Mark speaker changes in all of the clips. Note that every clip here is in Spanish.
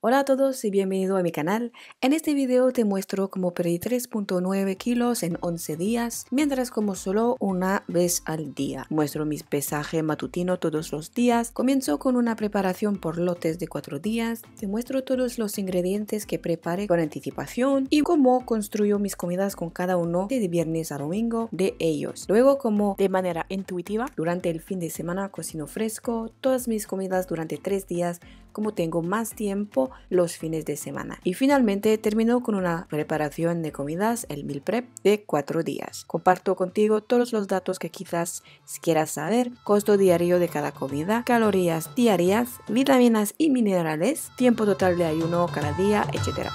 Speaker 1: Hola a todos y bienvenido a mi canal. En este video te muestro cómo perdí 3.9 kilos en 11 días, mientras como solo una vez al día. Muestro mis pesajes matutino todos los días, comienzo con una preparación por lotes de 4 días, te muestro todos los ingredientes que prepare con anticipación y cómo construyo mis comidas con cada uno de viernes a domingo de ellos. Luego como de manera intuitiva, durante el fin de semana cocino fresco, todas mis comidas durante 3 días como tengo más tiempo los fines de semana. Y finalmente termino con una preparación de comidas, el meal prep, de cuatro días. Comparto contigo todos los datos que quizás quieras saber, costo diario de cada comida, calorías diarias, vitaminas y minerales, tiempo total de ayuno cada día, etc.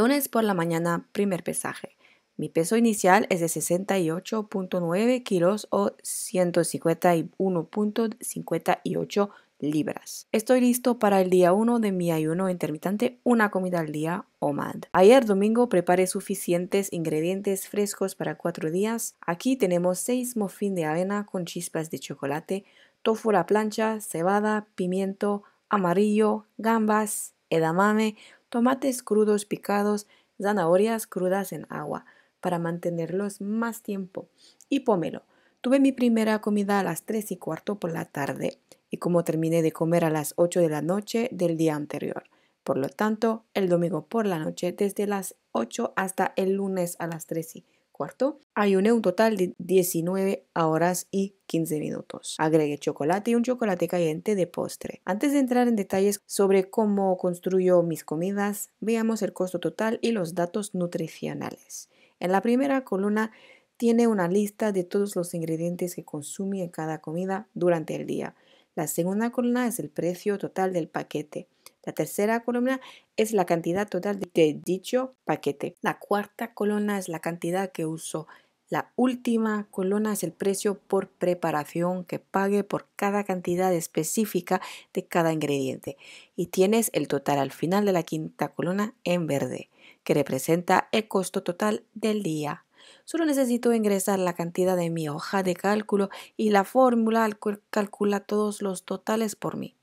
Speaker 1: Lunes por la mañana, primer pesaje. Mi peso inicial es de 68.9 kilos o 151.58 libras. Estoy listo para el día 1 de mi ayuno intermitente, una comida al día o MAD. Ayer domingo preparé suficientes ingredientes frescos para cuatro días. Aquí tenemos 6 muffins de avena con chispas de chocolate, tofu a la plancha, cebada, pimiento, amarillo, gambas, edamame, tomates crudos picados, zanahorias crudas en agua para mantenerlos más tiempo y pomelo. Tuve mi primera comida a las 3 y cuarto por la tarde y como terminé de comer a las 8 de la noche del día anterior. Por lo tanto, el domingo por la noche desde las 8 hasta el lunes a las 3 y cuarto. Ayuné un total de 19 horas y 15 minutos. Agregué chocolate y un chocolate caliente de postre. Antes de entrar en detalles sobre cómo construyo mis comidas, veamos el costo total y los datos nutricionales. En la primera columna tiene una lista de todos los ingredientes que consumí en cada comida durante el día. La segunda columna es el precio total del paquete. La tercera columna es la cantidad total de dicho paquete. La cuarta columna es la cantidad que uso. La última columna es el precio por preparación que pague por cada cantidad específica de cada ingrediente. Y tienes el total al final de la quinta columna en verde, que representa el costo total del día. Solo necesito ingresar la cantidad de mi hoja de cálculo y la fórmula calcula todos los totales por mí.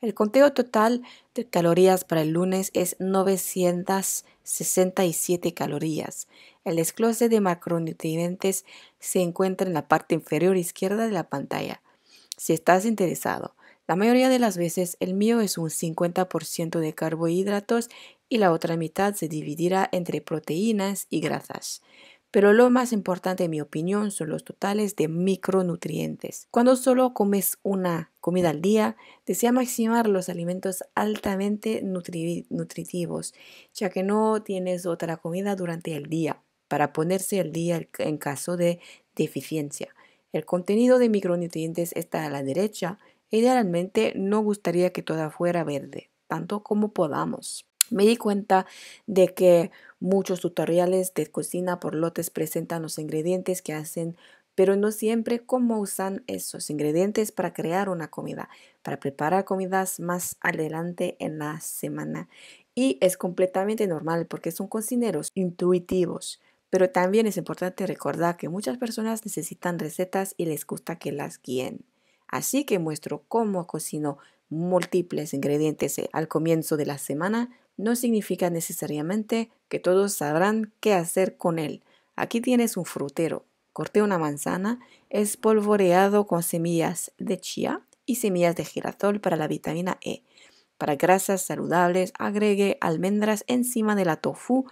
Speaker 1: El conteo total de calorías para el lunes es 967 calorías. El desglose de macronutrientes se encuentra en la parte inferior izquierda de la pantalla. Si estás interesado, la mayoría de las veces el mío es un 50% de carbohidratos y la otra mitad se dividirá entre proteínas y grasas. Pero lo más importante, en mi opinión, son los totales de micronutrientes. Cuando solo comes una comida al día, desea maximizar los alimentos altamente nutritivos, ya que no tienes otra comida durante el día, para ponerse al día en caso de deficiencia. El contenido de micronutrientes está a la derecha. Idealmente no gustaría que toda fuera verde, tanto como podamos. Me di cuenta de que muchos tutoriales de cocina por lotes presentan los ingredientes que hacen, pero no siempre cómo usan esos ingredientes para crear una comida, para preparar comidas más adelante en la semana. Y es completamente normal porque son cocineros intuitivos. Pero también es importante recordar que muchas personas necesitan recetas y les gusta que las guíen. Así que muestro cómo cocino múltiples ingredientes eh, al comienzo de la semana no significa necesariamente que todos sabrán qué hacer con él. Aquí tienes un frutero. Corté una manzana, espolvoreado con semillas de chía y semillas de girasol para la vitamina E. Para grasas saludables, agregue almendras encima de la tofu,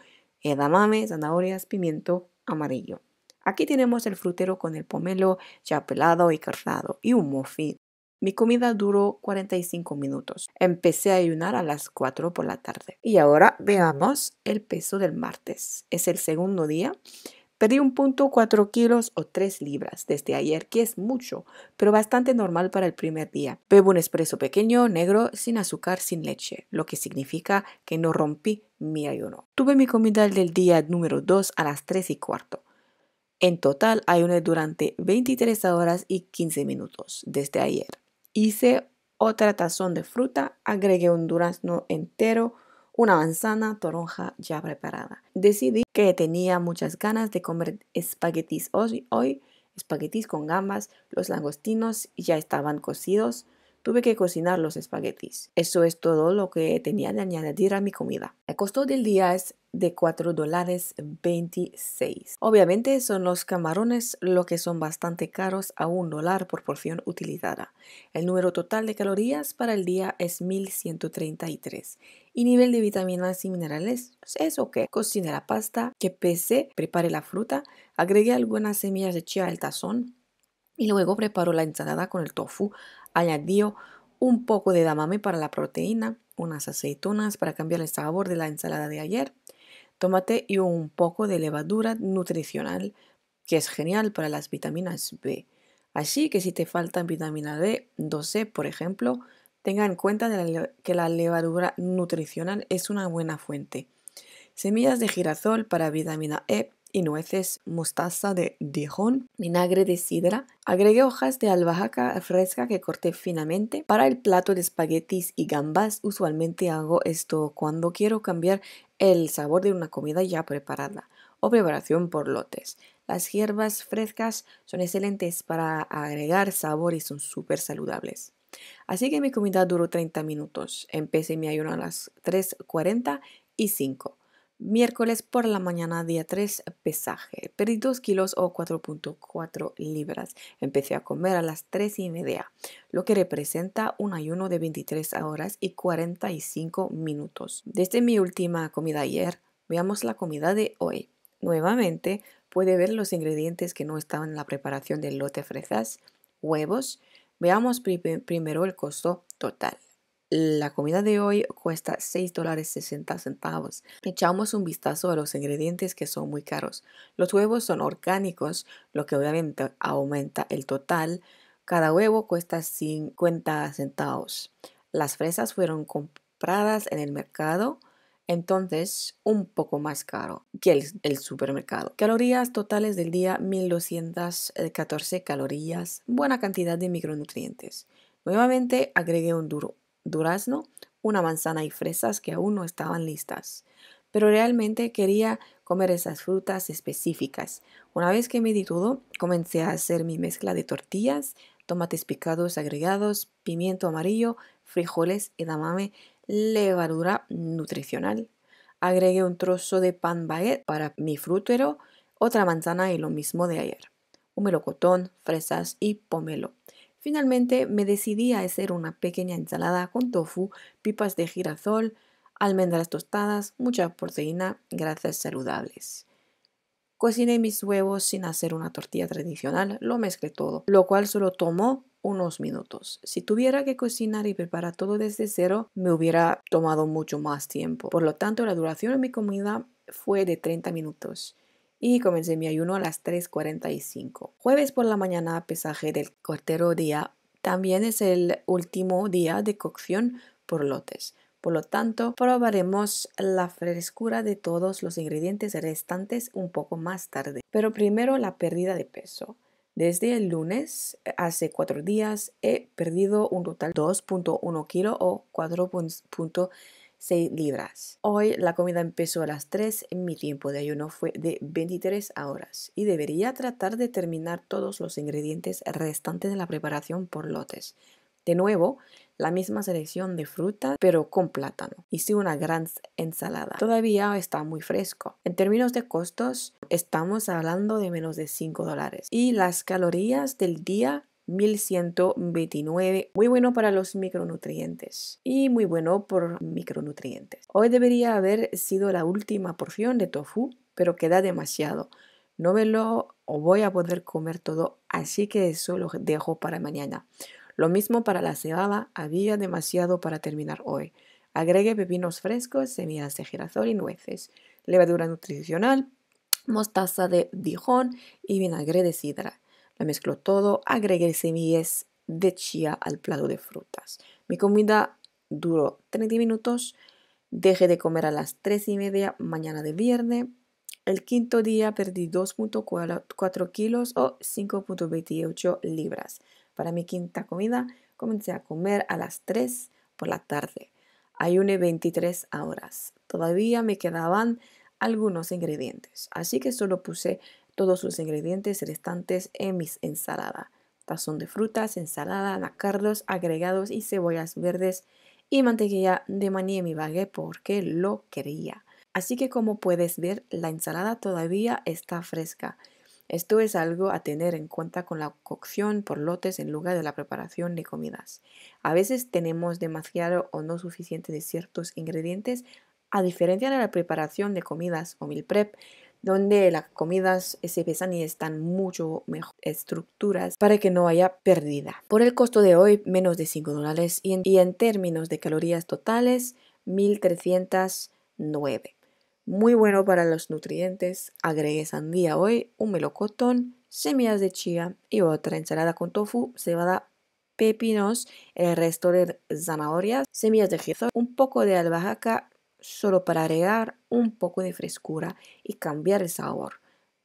Speaker 1: edamame, zanahorias, pimiento amarillo. Aquí tenemos el frutero con el pomelo ya pelado y cortado y un muffin. Mi comida duró 45 minutos. Empecé a ayunar a las 4 por la tarde. Y ahora veamos el peso del martes. Es el segundo día. Perdí un punto 4 kilos o 3 libras desde ayer, que es mucho, pero bastante normal para el primer día. Bebo un espresso pequeño, negro, sin azúcar, sin leche, lo que significa que no rompí mi ayuno. Tuve mi comida del día número 2 a las 3 y cuarto. En total ayuné durante 23 horas y 15 minutos desde ayer. Hice otra tazón de fruta, agregué un durazno entero, una manzana, toronja ya preparada. Decidí que tenía muchas ganas de comer espaguetis hoy, espaguetis con gambas, los langostinos ya estaban cocidos, Tuve que cocinar los espaguetis. Eso es todo lo que tenía de añadir a mi comida. El costo del día es de $4.26. dólares Obviamente son los camarones lo que son bastante caros a un dólar por porción utilizada. El número total de calorías para el día es 1133 y nivel de vitaminas y minerales es ok. Cocine la pasta, que pese, prepare la fruta, agregue algunas semillas de chía al tazón y luego preparo la ensalada con el tofu añadió un poco de damame para la proteína, unas aceitunas para cambiar el sabor de la ensalada de ayer, tomate y un poco de levadura nutricional, que es genial para las vitaminas B. Así que si te faltan vitamina B12, e, por ejemplo, tenga en cuenta que la levadura nutricional es una buena fuente. Semillas de girasol para vitamina E, y nueces, mostaza de Dijon, vinagre de sidra. Agregué hojas de albahaca fresca que corté finamente. Para el plato de espaguetis y gambas, usualmente hago esto cuando quiero cambiar el sabor de una comida ya preparada o preparación por lotes. Las hierbas frescas son excelentes para agregar sabor y son súper saludables. Así que mi comida duró 30 minutos. Empecé mi ayuno a las 3.40 y 5. Miércoles por la mañana, día 3, pesaje. Perdí 2 kilos o 4.4 libras. Empecé a comer a las 3 y media, lo que representa un ayuno de 23 horas y 45 minutos. Desde mi última comida ayer, veamos la comida de hoy. Nuevamente, puede ver los ingredientes que no estaban en la preparación del lote fresas, huevos. Veamos primero el costo total. La comida de hoy cuesta $6.60. dólares centavos. Echamos un vistazo a los ingredientes que son muy caros. Los huevos son orgánicos, lo que obviamente aumenta el total. Cada huevo cuesta 50 centavos. Las fresas fueron compradas en el mercado entonces un poco más caro que el, el, supermercado. Calorías totales del día 1214 calorías, buena cantidad de micronutrientes. Nuevamente agregué un duro durazno, una manzana y fresas que aún no estaban listas. Pero realmente quería comer esas frutas específicas. Una vez que me di todo, comencé a hacer mi mezcla de tortillas, tomates picados agregados, pimiento amarillo, frijoles, y edamame, levadura nutricional. Agregué un trozo de pan baguette para mi frutero, otra manzana y lo mismo de ayer. Un melocotón, fresas y pomelo. Finalmente me decidí a hacer una pequeña ensalada con tofu, pipas de girasol, almendras tostadas, mucha proteína, grasas saludables. Cociné mis huevos sin hacer una tortilla tradicional, lo mezclé todo, lo cual solo tomó unos minutos. Si tuviera que cocinar y preparar todo desde cero, me hubiera tomado mucho más tiempo. Por lo tanto, la duración de mi comida fue de 30 minutos y comencé mi ayuno a las 3.45. Jueves por la mañana, pesaje del cuartero día. También es el último día de cocción por lotes. Por lo tanto, probaremos la frescura de todos los ingredientes restantes un poco más tarde. Pero primero la pérdida de peso. Desde el lunes, eh, hace cuatro días, he perdido un total 2.1 kilo o 4.5 libras. Hoy la comida empezó a las 3, mi tiempo de ayuno fue de 23 horas y debería tratar de terminar todos los ingredientes restantes de la preparación por lotes. De nuevo, la misma selección de fruta, pero con plátano. Hice una gran ensalada. Todavía está muy fresco. En términos de costos, estamos hablando de menos de 5 dólares. Y las calorías del día 1129, muy bueno para los micronutrientes y muy bueno por micronutrientes. Hoy debería haber sido la última porción de tofu, pero queda demasiado. No me lo voy a poder comer todo, así que eso lo dejo para mañana. Lo mismo para la cebada, había demasiado para terminar hoy. Agregue pepinos frescos, semillas de girasol y nueces, levadura nutricional, mostaza de Dijon y vinagre de sidra. Lo mezclo todo, agregué semillas de chía al plato de frutas. Mi comida duró 30 minutos. Dejé de comer a las 3 y media mañana de viernes. El quinto día perdí 2.4 kilos o 5.28 libras. Para mi quinta comida comencé a comer a las 3 por la tarde. Ayuné 23 horas. Todavía me quedaban algunos ingredientes, así que solo puse todos los ingredientes restantes en mis ensalada. Tazón de frutas, ensalada, nacardos, agregados y cebollas verdes y mantequilla de maní en mi baguette porque lo quería. Así que como puedes ver, la ensalada todavía está fresca. Esto es algo a tener en cuenta con la cocción por lotes en lugar de la preparación de comidas. A veces tenemos demasiado o no suficiente de ciertos ingredientes, a diferencia de la preparación de comidas o meal prep, donde las comidas se pesan y están mucho mejor estructuras para que no haya pérdida. Por el costo de hoy, menos de 5 dólares y en, términos de calorías totales, 1309. Muy bueno para los nutrientes. Agregué sandía hoy, un melocotón, semillas de chía y otra ensalada con tofu, cebada, pepinos, el resto de zanahorias, semillas de girasol, un poco de albahaca, solo para agregar un poco de frescura y cambiar el sabor.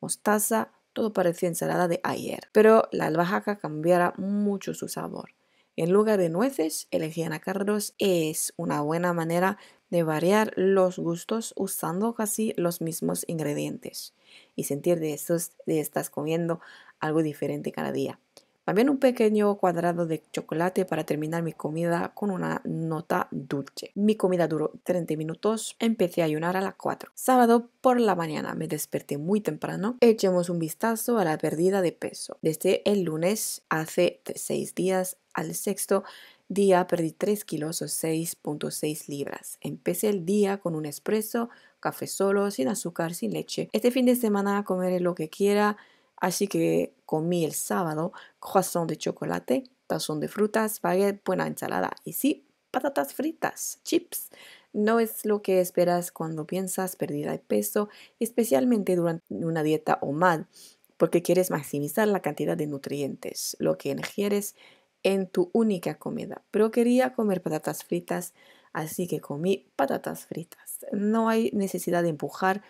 Speaker 1: Mostaza, todo parecía ensalada de ayer, pero la albahaca cambiara mucho su sabor. En lugar de nueces, elegí anacardos es una buena manera de variar los gustos usando casi los mismos ingredientes y sentir de, estos, de estás comiendo algo diferente cada día. También un pequeño cuadrado de chocolate para terminar mi comida con una nota dulce. Mi comida duró 30 minutos, empecé a ayunar a las 4. Sábado por la mañana me desperté muy temprano. Echemos un vistazo a la pérdida de peso. Desde el lunes hace 6 días al sexto día perdí 3 kilos o 6.6 libras. Empecé el día con un espresso, café solo, sin azúcar, sin leche. Este fin de semana comeré lo que quiera Así que comí el sábado croissant de chocolate, tazón de frutas, baguette, buena ensalada y sí, patatas fritas, chips. No es lo que esperas cuando piensas pérdida de peso, especialmente durante una dieta o mal, porque quieres maximizar la cantidad de nutrientes, lo que ingieres en tu única comida. Pero quería comer patatas fritas, así que comí patatas fritas. No hay necesidad de empujar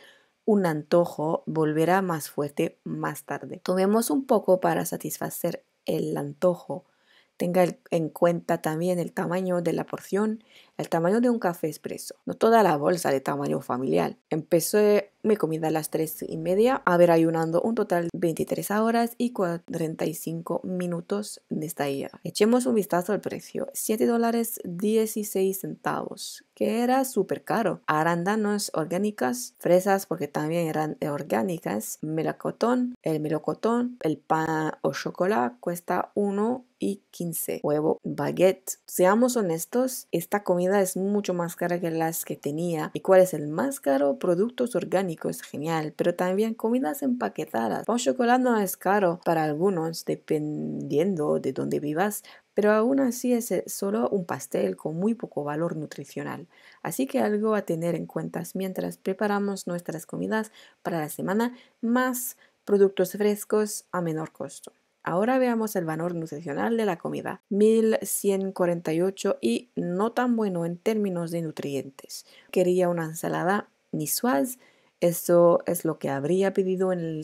Speaker 1: un antojo volverá más fuerte más tarde. Tomemos un poco para satisfacer el antojo. Tenga en cuenta también el tamaño de la porción, el tamaño de un café expreso, no toda la bolsa de tamaño familiar. Empecé me comida a las 3 y media, haber ayunando un total de 23 horas y 45 minutos de estadía. Echemos un vistazo al precio, 7 dólares 16 centavos, que era súper caro. Arándanos orgánicas, fresas porque también eran orgánicas, melocotón, el melocotón, el pan o chocolate cuesta 1 y 15 huevo baguette. Seamos honestos, esta comida es mucho más cara que las que tenía. ¿Y cuál es el más caro? Productos orgánicos es genial, pero también comidas empaquetadas. Un chocolate no es caro para algunos, dependiendo de dónde vivas, pero aún así es eh, solo un pastel con muy poco valor nutricional. Así que algo a tener en cuenta mientras preparamos nuestras comidas para la semana, más productos frescos a menor costo. Ahora veamos el valor nutricional de la comida. 1148 y no tan bueno en términos de nutrientes. Quería una ensalada ni niçoise eso es lo que habría pedido en el,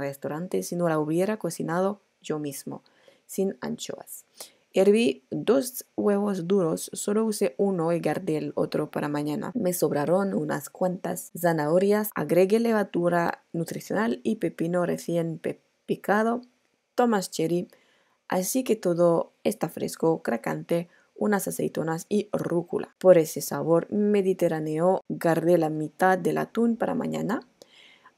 Speaker 1: restaurante si no la hubiera cocinado yo mismo, sin anchoas. Herví dos huevos duros, solo usé uno y guardé el otro para mañana. Me sobraron unas cuantas zanahorias, agregué levadura nutricional y pepino recién picado, tomas cherry, así que todo está fresco, cracante, unas aceitunas y rúcula. Por ese sabor mediterráneo guardé la mitad del atún para mañana.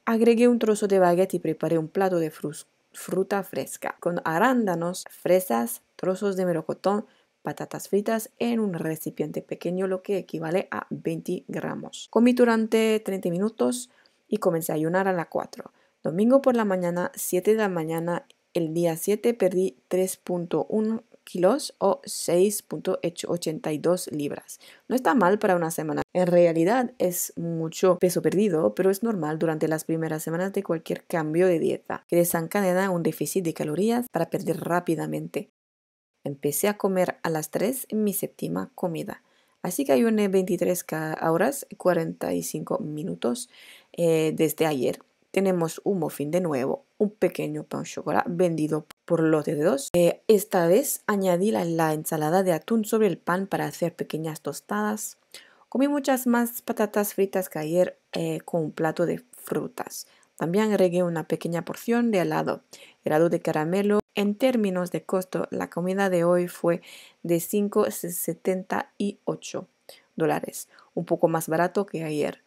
Speaker 1: Agregué un trozo de baguette y preparé un plato de fruta fresca con arándanos, fresas, trozos de melocotón, patatas fritas en un recipiente pequeño, lo que equivale a 20 gramos. Comí durante 30 minutos y comencé a ayunar a las 4. Domingo por la mañana, 7 de la mañana, el día 7 perdí 3.1 kilos o 6.82 libras. No está mal para una semana. En realidad es mucho peso perdido, pero es normal durante las primeras semanas de cualquier cambio de dieta, que desencadena un déficit de calorías para perder rápidamente. Empecé a comer a las 3 en mi séptima comida. Así que hay un 23 horas 45 minutos eh, desde ayer tenemos un muffin de nuevo, un pequeño pan chocolate vendido por lote de dos. Eh, esta vez añadí la, ensalada de atún sobre el pan para hacer pequeñas tostadas. Comí muchas más patatas fritas que ayer eh, con un plato de frutas. También agregué una pequeña porción de helado, helado de caramelo. En términos de costo, la comida de hoy fue de 5,78 dólares, un poco más barato que ayer.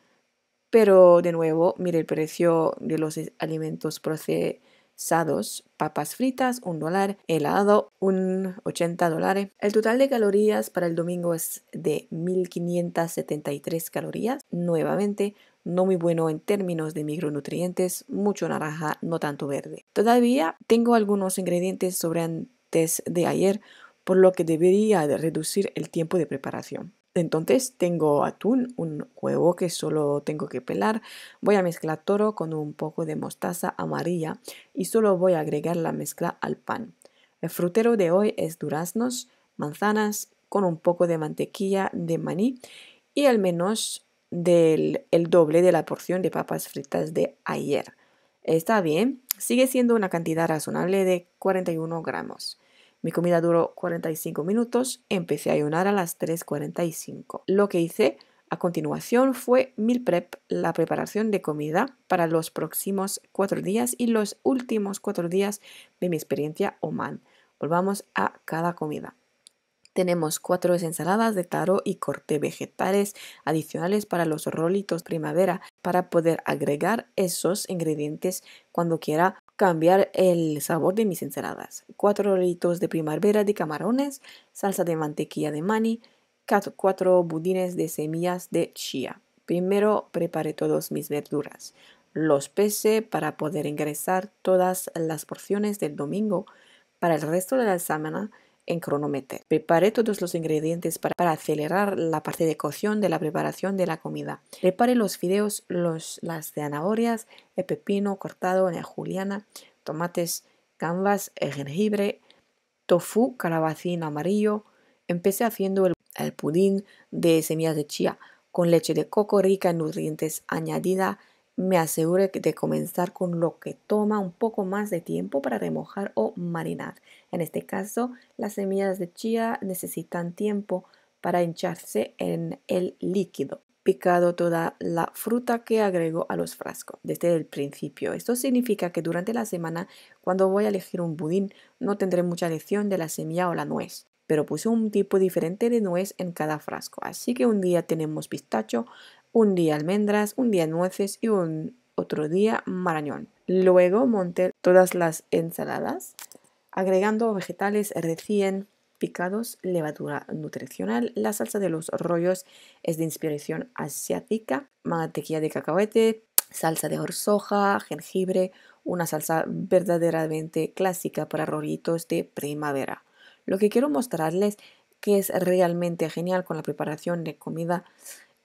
Speaker 1: Pero de nuevo, mire el precio de los alimentos procesados. Papas fritas, un dólar. Helado, un 80 dólares. El total de calorías para el domingo es de 1573 calorías. Nuevamente, no muy bueno en términos de micronutrientes, mucho naranja, no tanto verde. Todavía tengo algunos ingredientes sobre antes de ayer, por lo que debería reducir el tiempo de preparación. Entonces tengo atún, un huevo que solo tengo que pelar, voy a mezclar toro con un poco de mostaza amarilla y solo voy a agregar la mezcla al pan. El frutero de hoy es duraznos, manzanas con un poco de mantequilla de maní y al menos del el doble de la porción de papas fritas de ayer. Está bien, sigue siendo una cantidad razonable de 41 gramos. Mi comida duró 45 minutos, empecé a ayunar a las 3.45. Lo que hice a continuación fue meal prep, la preparación de comida para los próximos cuatro días y los últimos cuatro días de mi experiencia Oman. Volvamos a cada comida. Tenemos cuatro ensaladas de taro y corte vegetales adicionales para los rolitos primavera para poder agregar esos ingredientes cuando quiera cambiar el sabor de mis ensaladas. 4 litros de primavera de camarones, salsa de mantequilla de maní, cuatro budines de semillas de chía. Primero preparé todas mis verduras. Los pese para poder ingresar todas las porciones del domingo. Para el resto de la semana en cronómetro. Preparé todos los ingredientes para, acelerar la parte de cocción de la preparación de la comida. Preparé los fideos, los, las zanahorias, el pepino cortado en juliana, tomates, canvas, el jengibre, tofu, calabacín amarillo. Empecé haciendo el, el pudín de semillas de chía con leche de coco rica en nutrientes añadida me asegure de comenzar con lo que toma un poco más de tiempo para remojar o marinar. En este caso, las semillas de chía necesitan tiempo para hincharse en el líquido. Picado toda la fruta que agrego a los frascos desde el principio. Esto significa que durante la semana, cuando voy a elegir un budín, no tendré mucha elección de la semilla o la nuez pero puse un tipo diferente de nuez en cada frasco. Así que un día tenemos pistacho, un día almendras, un día nueces y un otro día marañón. Luego monté todas las ensaladas agregando vegetales recién picados, levadura nutricional. La salsa de los rollos es de inspiración asiática, mantequilla de cacahuete, salsa de orzoja, jengibre, una salsa verdaderamente clásica para rollitos de primavera. Lo que quiero mostrarles que es realmente genial con la preparación de comida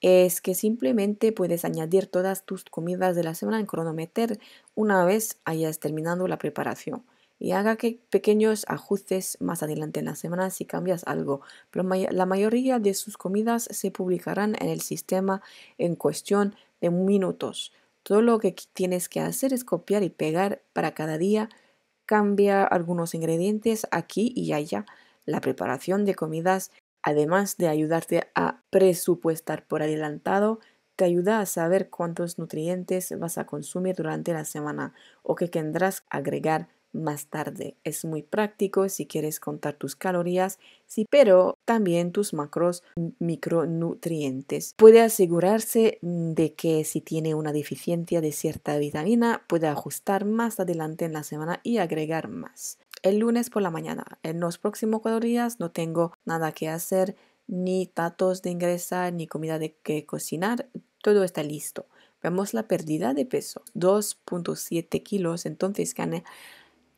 Speaker 1: es que simplemente puedes añadir todas tus comidas de la semana en cronometer una vez hayas terminado la preparación y haga pequeños ajustes más adelante en la semana si cambias algo. la mayoría de sus comidas se publicarán en el sistema en cuestión de minutos. Todo lo que tienes que hacer es copiar y pegar para cada día. Cambia algunos ingredientes aquí y allá. La preparación de comidas Además de ayudarte a presupuestar por adelantado, te ayuda a saber cuántos nutrientes vas a consumir durante la semana o que tendrás que agregar más tarde. Es muy práctico si quieres contar tus calorías, sí, pero también tus macros micronutrientes. Puede asegurarse de que si tiene una deficiencia de cierta vitamina, puede ajustar más adelante en la semana y agregar más el lunes por la mañana. En los próximos cuatro días no tengo nada que hacer, ni datos de ingresar, ni comida de que cocinar. Todo está listo. Vemos la pérdida de peso. 2.7 kilos, entonces gané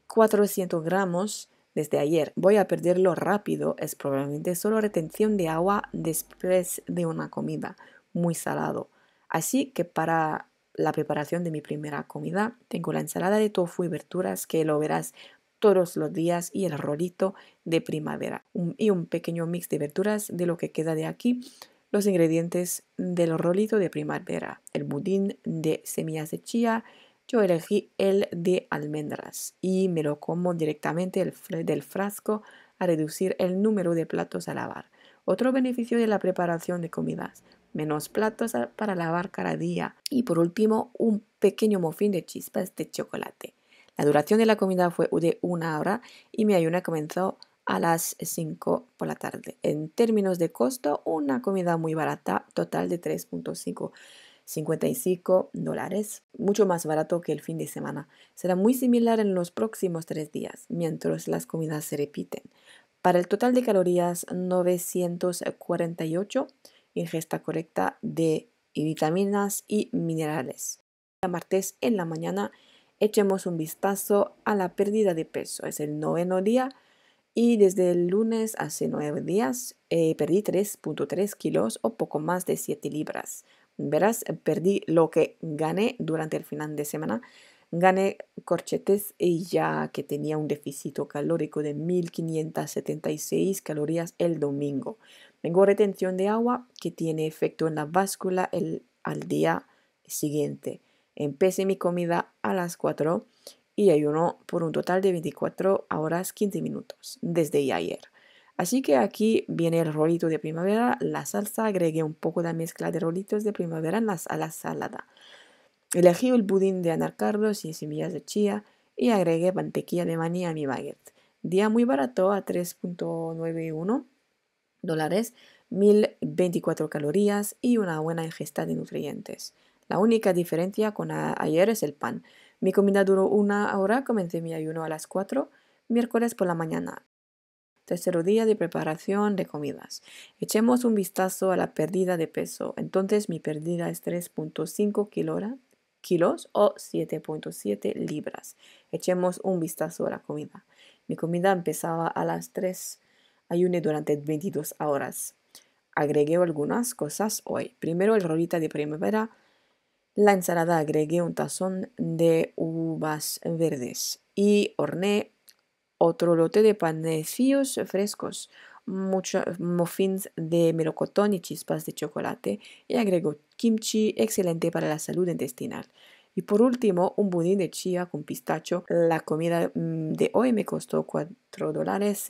Speaker 1: 400 gramos desde ayer. Voy a perderlo rápido. Es probablemente solo retención de agua después de una comida muy salado. Así que para la preparación de mi primera comida tengo la ensalada de tofu y verduras que lo verás todos los días y el rolito de primavera y un pequeño mix de verduras de lo que queda de aquí. Los ingredientes del rolito de primavera, el budín de semillas de chía, yo elegí el de almendras y me lo como directamente del frasco a reducir el número de platos a lavar. Otro beneficio de la preparación de comidas, menos platos para lavar cada día. Y por último, un pequeño mofín de chispas de chocolate. La duración de la comida fue de una hora y mi ayuno comenzó a las 5 por la tarde. En términos de costo, una comida muy barata, total de 3.55 dólares, mucho más barato que el fin de semana. Será muy similar en los próximos tres días, mientras las comidas se repiten. Para el total de calorías, 948, ingesta correcta de vitaminas y minerales. El martes en la mañana echemos un vistazo a la pérdida de peso. Es el noveno día y desde el lunes hace nueve días eh, perdí 3.3 kilos o poco más de 7 libras. Verás, perdí lo que gané durante el final de semana. Gané corchetes y ya que tenía un déficit calórico de 1576 calorías el domingo. Tengo retención de agua que tiene efecto en la báscula el, al día siguiente. Empecé mi comida a las 4 y ayuno por un total de 24 horas 15 minutos desde ayer. Así que aquí viene el rolito de primavera, la salsa, agregué un poco de mezcla de rolitos de primavera a la salada. Elegí el budín de anacardos y semillas de chía y agregué mantequilla de maní a mi baguette. Día muy barato a 3.91 dólares, 1024 calorías y una buena ingesta de nutrientes. La única diferencia con ayer es el pan. Mi comida duró una hora, comencé mi ayuno a las 4, miércoles por la mañana. Tercero día de preparación de comidas. Echemos un vistazo a la pérdida de peso. Entonces mi pérdida es 3.5 kilos o 7.7 libras. Echemos un vistazo a la comida. Mi comida empezaba a las 3. Ayuné durante 22 horas. Agregué algunas cosas hoy. Primero el rollita de primavera, la ensalada agregué un tazón de uvas verdes y horneé otro lote de panecillos frescos, muchos muffins de melocotón y chispas de chocolate y agregó kimchi excelente para la salud intestinal. Y por último, un budín de chía con pistacho. La comida mm, de hoy me costó $4.67. dólares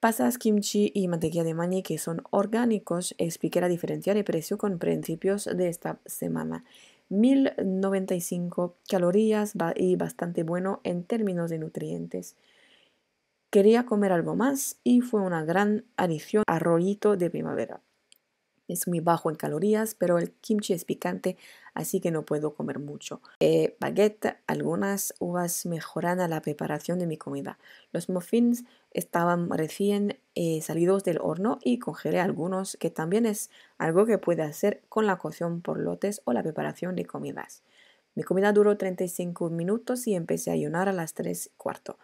Speaker 1: Pasas kimchi y mantequilla de maní que son orgánicos. Expliqué la diferencia de precio con principios de esta semana. 1095 calorías y bastante bueno en términos de nutrientes. Quería comer algo más y fue una gran adición a de primavera es muy bajo en calorías, pero el kimchi es picante, así que no puedo comer mucho. Eh, baguette, algunas uvas mejoran la preparación de mi comida. Los muffins estaban recién eh, salidos del horno y congelé algunos, que también es algo que puede hacer con la cocción por lotes o la preparación de comidas. Mi comida duró 35 minutos y empecé a ayunar a las 3 cuarto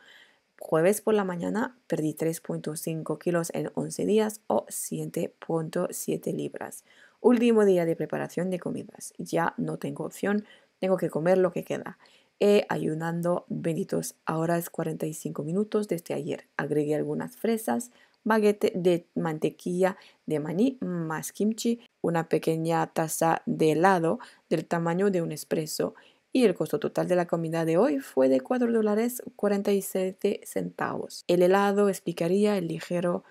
Speaker 1: jueves por la mañana perdí 3.5 kilos en 11 días o 7.7 libras. Último día de preparación de comidas. Ya no tengo opción, tengo que comer lo que queda. He ayunando 22 horas 45 minutos desde ayer. Agregué algunas fresas, baguette de mantequilla de maní más kimchi, una pequeña taza de helado del tamaño de un espresso y el costo total de la comida de hoy fue de 4 dólares 47 centavos. El helado explicaría el ligero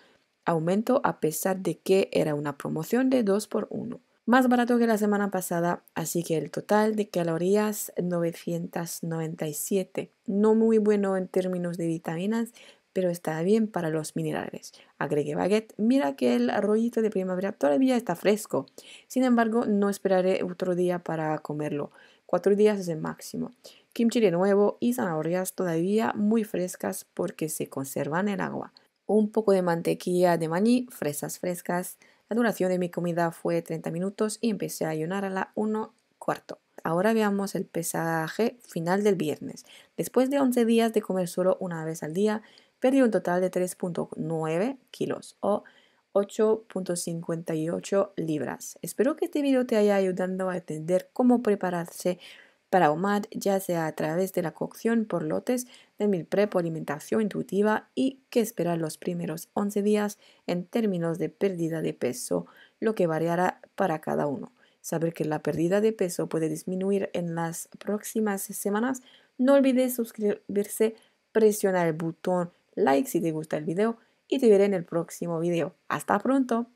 Speaker 1: aumento a pesar de que era una promoción de 2 por 1 más barato que la semana pasada, así que el total de calorías 997. No muy bueno en términos de vitaminas, pero está bien para los minerales. Agregué baguette, mira que el rollito de primavera todavía está fresco. Sin embargo, no esperaré otro día para comerlo. 4 días es el máximo. Kimchi de nuevo y zanahorias todavía muy frescas porque se conservan en agua. Un poco de mantequilla de maní, fresas frescas. La duración de mi comida fue 30 minutos y empecé a ayunar a la 1 cuarto. Ahora veamos el pesaje final del viernes. Después de 11 días de comer solo una vez al día, perdí un total de 3.9 kilos o 8.58 libras. Espero que este video te haya ayudado a entender cómo prepararse para OMAD, ya sea a través de la cocción por lotes, de mi prep alimentación intuitiva y qué esperar los primeros 11 días en términos de pérdida de peso, lo que variará para cada uno. Saber que la pérdida de peso puede disminuir en las próximas semanas. No olvides suscribirse, presionar el botón like si te gusta el video y te veré en el próximo video. Hasta pronto.